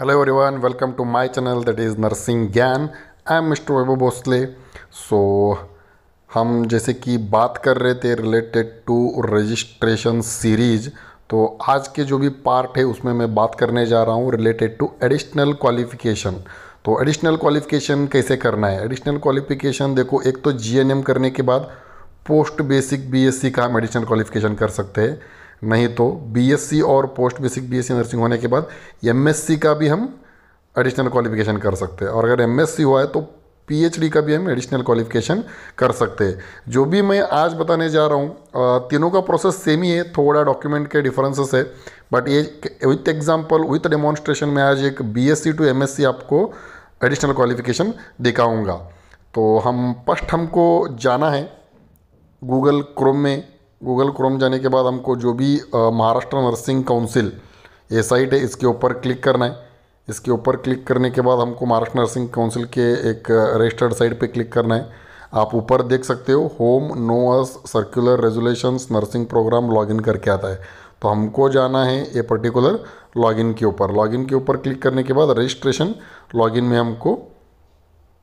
Hello everyone welcome to my channel that is nursing Gyan I am mister Vaibhav Bhosale so हम जैसे कि बात कर रहे थे रिलेटेड टू रजिस्ट्रेशन सीरीज तो आज के जो भी पार्ट है उसमें मैं बात करने जा रहा हूँ रिलेटेड टू एडिशनल क्वालिफिकेशन तो एडिशनल क्वालिफिकेशन कैसे करना है एडिशनल क्वालिफिकेशन देखो एक तो जी करने के बाद पोस्ट बेसिक बी का हम एडिशनल क्वालिफिकेशन कर सकते हैं नहीं तो बीएससी और पोस्ट बेसिक बीएससी नर्सिंग होने के बाद एमएससी का भी हम एडिशनल क्वालिफिकेशन कर सकते हैं और अगर एमएससी हुआ है तो पीएचडी का भी हम एडिशनल क्वालिफिकेशन कर सकते हैं जो भी मैं आज बताने जा रहा हूँ तीनों का प्रोसेस सेम ही है थोड़ा डॉक्यूमेंट के डिफरेंसेस है बट ये विथ एग्जाम्पल विथ डेमोन्स्ट्रेशन में आज एक बीएससी टू एम आपको एडिशनल क्वालिफिकेशन दिखाऊँगा तो हम फर्स्ट हमको जाना है गूगल क्रोम में गूगल क्रोम जाने के बाद हमको जो भी महाराष्ट्र नर्सिंग काउंसिल ये साइट है इसके ऊपर क्लिक करना है इसके ऊपर क्लिक करने के बाद हमको महाराष्ट्र नर्सिंग काउंसिल के एक रजिस्टर्ड साइट पे क्लिक करना है आप ऊपर देख सकते हो home notices circular resolutions nursing program login करके आता है तो हमको जाना है ये पर्टिकुलर लॉगिन के ऊपर लॉगिन के ऊपर क्लिक करने के बाद रजिस्ट्रेशन लॉगिन में हमको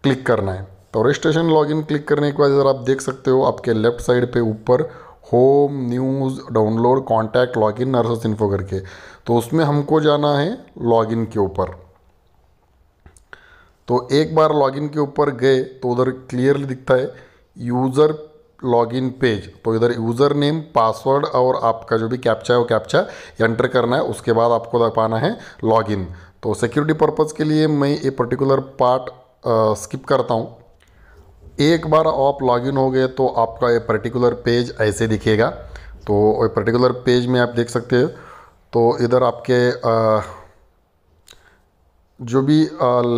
क्लिक करना है तो रजिस्ट्रेशन लॉगिन क्लिक करने के बाद आप देख सकते हो आपके लेफ्ट साइड पे ऊपर home news download contact log in nurses info करके तो उसमें हमको जाना है लॉग इन के ऊपर तो एक बार लॉग इन के ऊपर गए तो उधर क्लियरली दिखता है यूज़र लॉगिन पेज तो इधर यूज़र नेम पासवर्ड और आपका जो भी कैप्चा है वो कैप्चा एंटर करना है उसके बाद आपको पाना है लॉग इन तो सिक्योरिटी पर्पज़ के लिए मैं ये पर्टिकुलर पार्ट स्किप करता हूँ एक बार आप लॉगिन हो गए तो आपका ये पर्टिकुलर पेज ऐसे दिखेगा तो ये पर्टिकुलर पेज में आप देख सकते हो तो इधर आपके आ, जो भी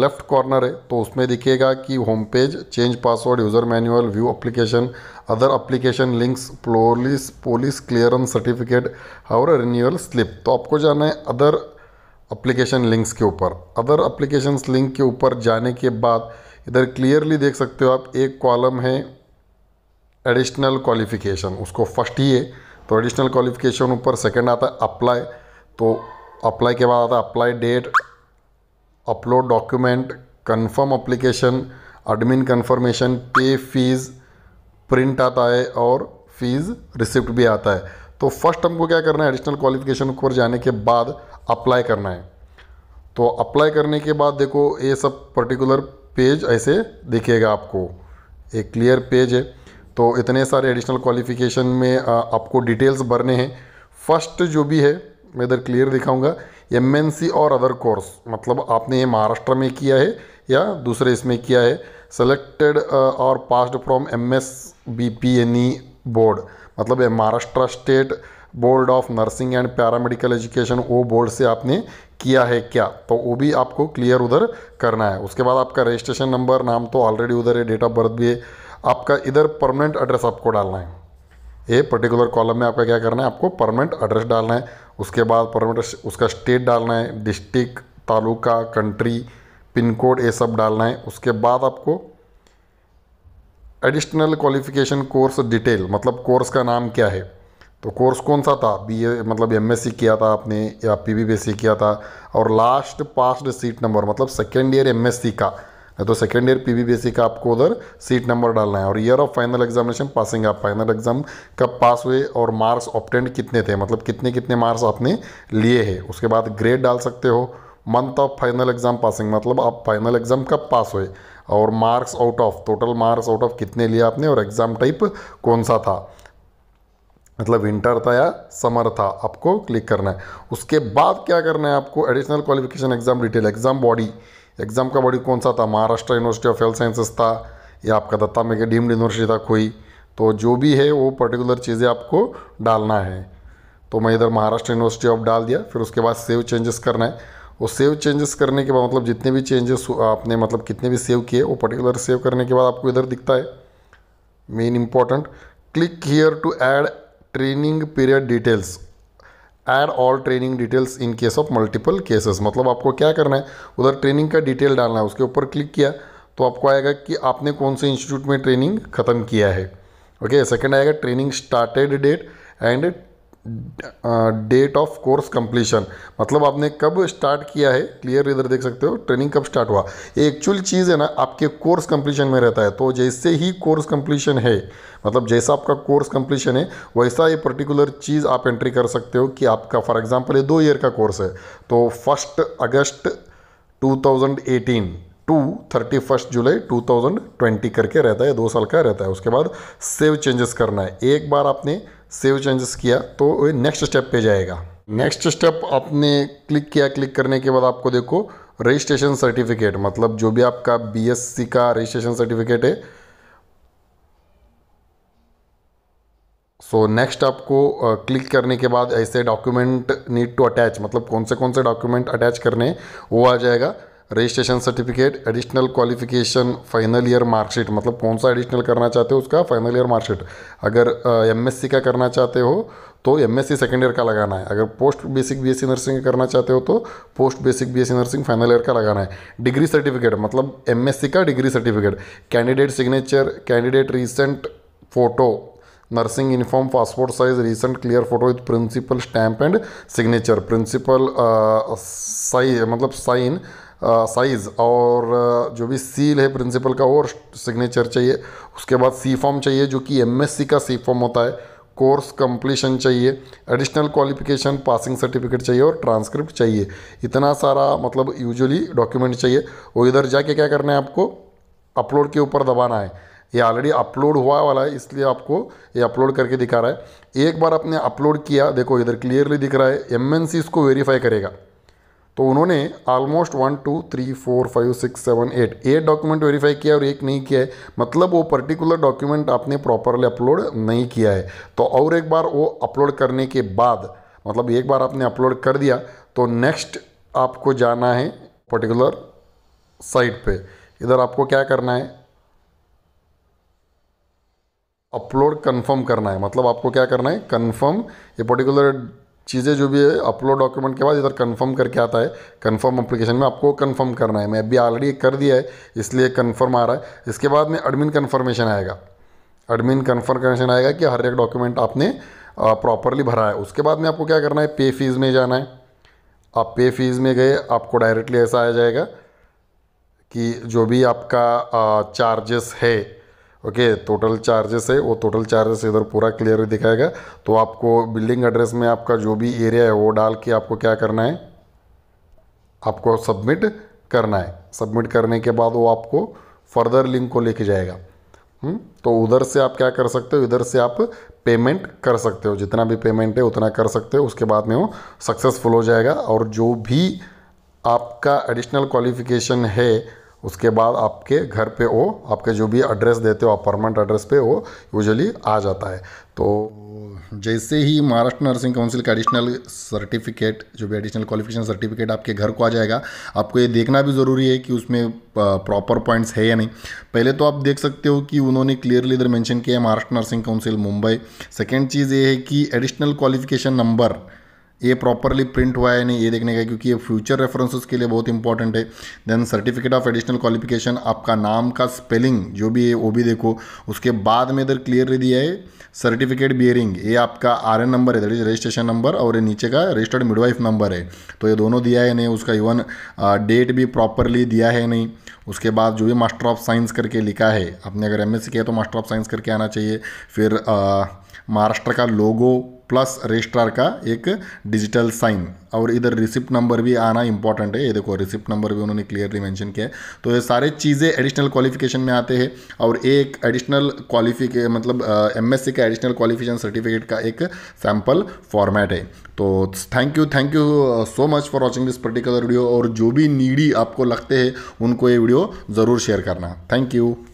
लेफ़्ट कॉर्नर है तो उसमें दिखेगा कि home page change password user manual view application other application links police police clearance certificate और रिन्यूअल स्लिप तो आपको जाना है अदर एप्लीकेशन लिंक्स के ऊपर अदर अप्लीकेशन लिंक के ऊपर जाने के बाद इधर क्लियरली देख सकते हो आप एक कॉलम है एडिशनल क्वालिफिकेशन उसको फर्स्ट ही है तो एडिशनल क्वालिफिकेशन ऊपर सेकंड आता है अप्लाई तो अप्लाई के बाद आता है apply date upload document confirm application admin confirmation pay fees print आता है और फीस रिसिप्ट भी आता है तो फर्स्ट हमको क्या करना है एडिशनल क्वालिफिकेशन ऊपर जाने के बाद अप्लाई करना है तो अप्लाई करने के बाद देखो ये सब पर्टिकुलर पेज ऐसे दिखेगा आपको एक क्लियर पेज है तो इतने सारे एडिशनल क्वालिफिकेशन में आपको डिटेल्स भरने हैं फर्स्ट जो भी है मैं इधर क्लियर दिखाऊंगा एम और अदर कोर्स मतलब आपने ये महाराष्ट्र में किया है या दूसरे इसमें किया है सेलेक्टेड और passed from M S B P N E board मतलब Maharashtra state board of nursing and paramedical education वो बोर्ड से आपने किया है क्या तो वो भी आपको क्लियर उधर करना है उसके बाद आपका रजिस्ट्रेशन नंबर नाम तो ऑलरेडी उधर है डेट ऑफ बर्थ भी है आपका इधर परमानेंट एड्रेस आपको डालना है ये पर्टिकुलर कॉलम में आपका क्या करना है आपको परमानेंट एड्रेस डालना है उसके बाद परमानेंट उसका स्टेट डालना है district taluka country pin code ये सब डालना है उसके बाद आपको एडिशनल क्वालिफिकेशन कोर्स डिटेल मतलब कोर्स का नाम क्या है तो कोर्स कौन सा था बी ए मतलब एम एस सी किया था आपने या पी बी सी किया था और लास्ट पास्ड सीट नंबर मतलब second year M S C का तो second year P B C का आपको उधर सीट नंबर डालना है और year of final examination passing आप फाइनल एग्जाम कब पास हुए और मार्क्स ऑप्टेंड कितने थे मतलब कितने कितने मार्क्स आपने लिए हैं उसके बाद ग्रेड डाल सकते हो month of final exam passing मतलब आप फाइनल एग्जाम कब पास हुए और marks out of total marks out of कितने लिए आपने और एग्जाम टाइप कौन सा था मतलब विंटर था या समर था आपको क्लिक करना है उसके बाद क्या करना है आपको additional qualification exam detail exam body exam का बॉडी कौन सा था Maharashtra university of health sciences था या आपका दत्ता में डीम्ड यूनिवर्सिटी था कोई तो जो भी है वो पर्टिकुलर चीज़ें आपको डालना है तो मैं इधर महाराष्ट्र यूनिवर्सिटी ऑफ डाल दिया फिर उसके बाद सेव चेंजेस करना है वो सेव चेंजेस करने के बाद मतलब जितने भी चेंजेस आपने मतलब कितने भी सेव किए वो पर्टिकुलर सेव करने के बाद आपको इधर दिखता है main important click here to add training period details add all training details in case of multiple cases मतलब आपको क्या करना है उधर ट्रेनिंग का डिटेल डालना है उसके ऊपर क्लिक किया तो आपको आएगा कि आपने कौन से इंस्टीट्यूट में ट्रेनिंग ख़त्म किया है ओके okay, सेकंड आएगा training started date end date of course completion मतलब आपने कब स्टार्ट किया है क्लियर इधर देख सकते हो ट्रेनिंग कब स्टार्ट हुआ ये एक्चुअल चीज़ है ना आपके कोर्स कंप्लीशन में रहता है तो जैसे ही कोर्स कंप्लीशन है मतलब जैसा आपका कोर्स कंप्लीशन है वैसा ये पर्टिकुलर चीज़ आप एंट्री कर सकते हो कि आपका फॉर एग्जाम्पल ये दो ईयर का कोर्स है तो first August to to thirty first July 2020 करके रहता है दो साल का रहता है उसके बाद सेव चेंजेस करना है एक बार आपने सेव चेंजेस किया तो वह नेक्स्ट स्टेप पे जाएगा नेक्स्ट स्टेप आपने क्लिक किया क्लिक करने के बाद आपको देखो रजिस्ट्रेशन सर्टिफिकेट मतलब जो भी आपका बी का रजिस्ट्रेशन सर्टिफिकेट है सो so, नेक्स्ट आपको क्लिक uh, करने के बाद ऐसे डॉक्यूमेंट नीड टू अटैच मतलब कौन से कौन से डॉक्यूमेंट अटैच करने वो आ जाएगा registration certificate additional qualification final year marksheet मतलब कौन सा एडिशनल करना चाहते हो उसका फाइनल ईयर मार्कशीट अगर एम uh, का करना चाहते हो तो एम सी सेकेंड ईयर का लगाना है अगर पोस्ट बेसिक सी नर्सिंग करना चाहते हो तो post basic C nursing final year का लगाना है डिग्री सर्टिफिकेट मतलब सी का degree certificate candidate signature candidate recent photo nursing uniform passport size recent clear photo with principal stamp and signature principal size मतलब साइन साइज़ और जो भी seal है प्रिंसिपल का और सिग्नेचर चाहिए उसके बाद सी फॉर्म चाहिए जो कि एमएससी का सी फॉर्म होता है कोर्स कंप्लीशन चाहिए एडिशनल क्वालिफिकेशन पासिंग सर्टिफिकेट चाहिए और ट्रांसक्रिप्ट चाहिए इतना सारा मतलब यूजुअली डॉक्यूमेंट चाहिए वो इधर जाके क्या करना है आपको अपलोड के ऊपर दबाना है ये ऑलरेडी अपलोड हुआ वाला है इसलिए आपको ये अपलोड करके दिखा रहा है एक बार आपने अपलोड किया देखो इधर क्लियरली दिख रहा है एम इसको वेरीफाई करेगा तो उन्होंने almost one two three four five six seven eight eight document verify किया और एक नहीं किया है मतलब वो पर्टिकुलर डॉक्यूमेंट आपने प्रॉपरली अपलोड नहीं किया है तो और एक बार वो अपलोड करने के बाद मतलब एक बार आपने अपलोड कर दिया तो नेक्स्ट आपको जाना है पर्टिकुलर साइट पे इधर आपको क्या करना है अपलोड कंफर्म करना है मतलब आपको क्या करना है कंफर्म ये पर्टिकुलर चीज़ें जो भी है अपलोड डॉक्यूमेंट के बाद इधर कंफर्म करके आता है कंफर्म अप्लीकेशन में आपको कंफर्म करना है मैं अभी ऑलरेडी कर दिया है इसलिए कंफर्म आ रहा है इसके बाद में एडमिन कन्फर्मेशन आएगा एडमिन कन्फर्मेशन आएगा कि हर एक डॉक्यूमेंट आपने प्रॉपरली भरा है उसके बाद में आपको क्या करना है पे फीस में जाना है आप पे फीस में गए आपको डायरेक्टली ऐसा आ जाएगा कि जो भी आपका चार्जेस है ओके टोटल चार्जेस है वो टोटल चार्जेस इधर पूरा क्लियर दिखाएगा तो आपको बिल्डिंग एड्रेस में आपका जो भी एरिया है वो डाल के आपको क्या करना है आपको सबमिट करना है सबमिट करने के बाद वो आपको फर्दर लिंक को लेके जाएगा हुँ? हम्म, तो उधर से आप क्या कर सकते हो इधर से आप पेमेंट कर सकते हो जितना भी पेमेंट है उतना कर सकते हो उसके बाद में वो सक्सेसफुल हो जाएगा और जो भी आपका एडिशनल क्वालिफिकेशन है उसके बाद आपके घर पे वो आपके जो भी एड्रेस देते हो आप परमानेंट एड्रेस पे वो यूजली आ जाता है तो जैसे ही महाराष्ट्र नर्सिंग काउंसिल का एडिशनल सर्टिफिकेट जो भी एडिशनल क्वालिफिकेशन सर्टिफिकेट आपके घर को आ जाएगा आपको ये देखना भी ज़रूरी है कि उसमें प्रॉपर पॉइंट्स है या नहीं पहले तो आप देख सकते हो कि उन्होंने क्लियरली इधर मेंशन किया है Maharashtra nursing council Mumbai second चीज़ ये है कि एडिशनल क्वालिफिकेशन नंबर ये प्रॉपरली प्रिंट हुआ है नहीं ये देखने का क्योंकि ये फ्यूचर रेफरेंसेस के लिए बहुत इंपॉर्टेंट है then certificate of additional qualification आपका नाम का स्पेलिंग जो भी है वो भी देखो उसके बाद में इधर क्लियरली दिया है सर्टिफिकेट बियरिंग ये आपका आर एन नंबर है दैट इज रजिस्ट्रेशन नंबर और ये नीचे का रजिस्टर्ड मिडवाइफ नंबर है तो ये दोनों दिया है नहीं उसका इवन डेट भी प्रॉपरली दिया है नहीं उसके बाद जो भी मास्टर ऑफ साइंस करके लिखा है आपने अगर एम किया तो मास्टर ऑफ साइंस करके आना चाहिए फिर आ, महाराष्ट्र का लोगो प्लस रजिस्ट्रार का एक डिजिटल साइन और इधर रिसिप्ट नंबर भी आना इंपॉर्टेंट है ये देखो रिसिप्ट नंबर भी उन्होंने क्लियरली मेंशन किया है तो ये सारे चीज़ें एडिशनल क्वालिफिकेशन में आते हैं और एक एडिशनल क्वालिफिके मतलब एमएससी का एडिशनल क्वालिफिकेशन सर्टिफिकेट का एक सैम्पल फॉर्मेट है तो thank you thank you so much for watching this particular video और जो भी नीडी आपको लगते हैं उनको ये वीडियो ज़रूर शेयर करना थैंक यू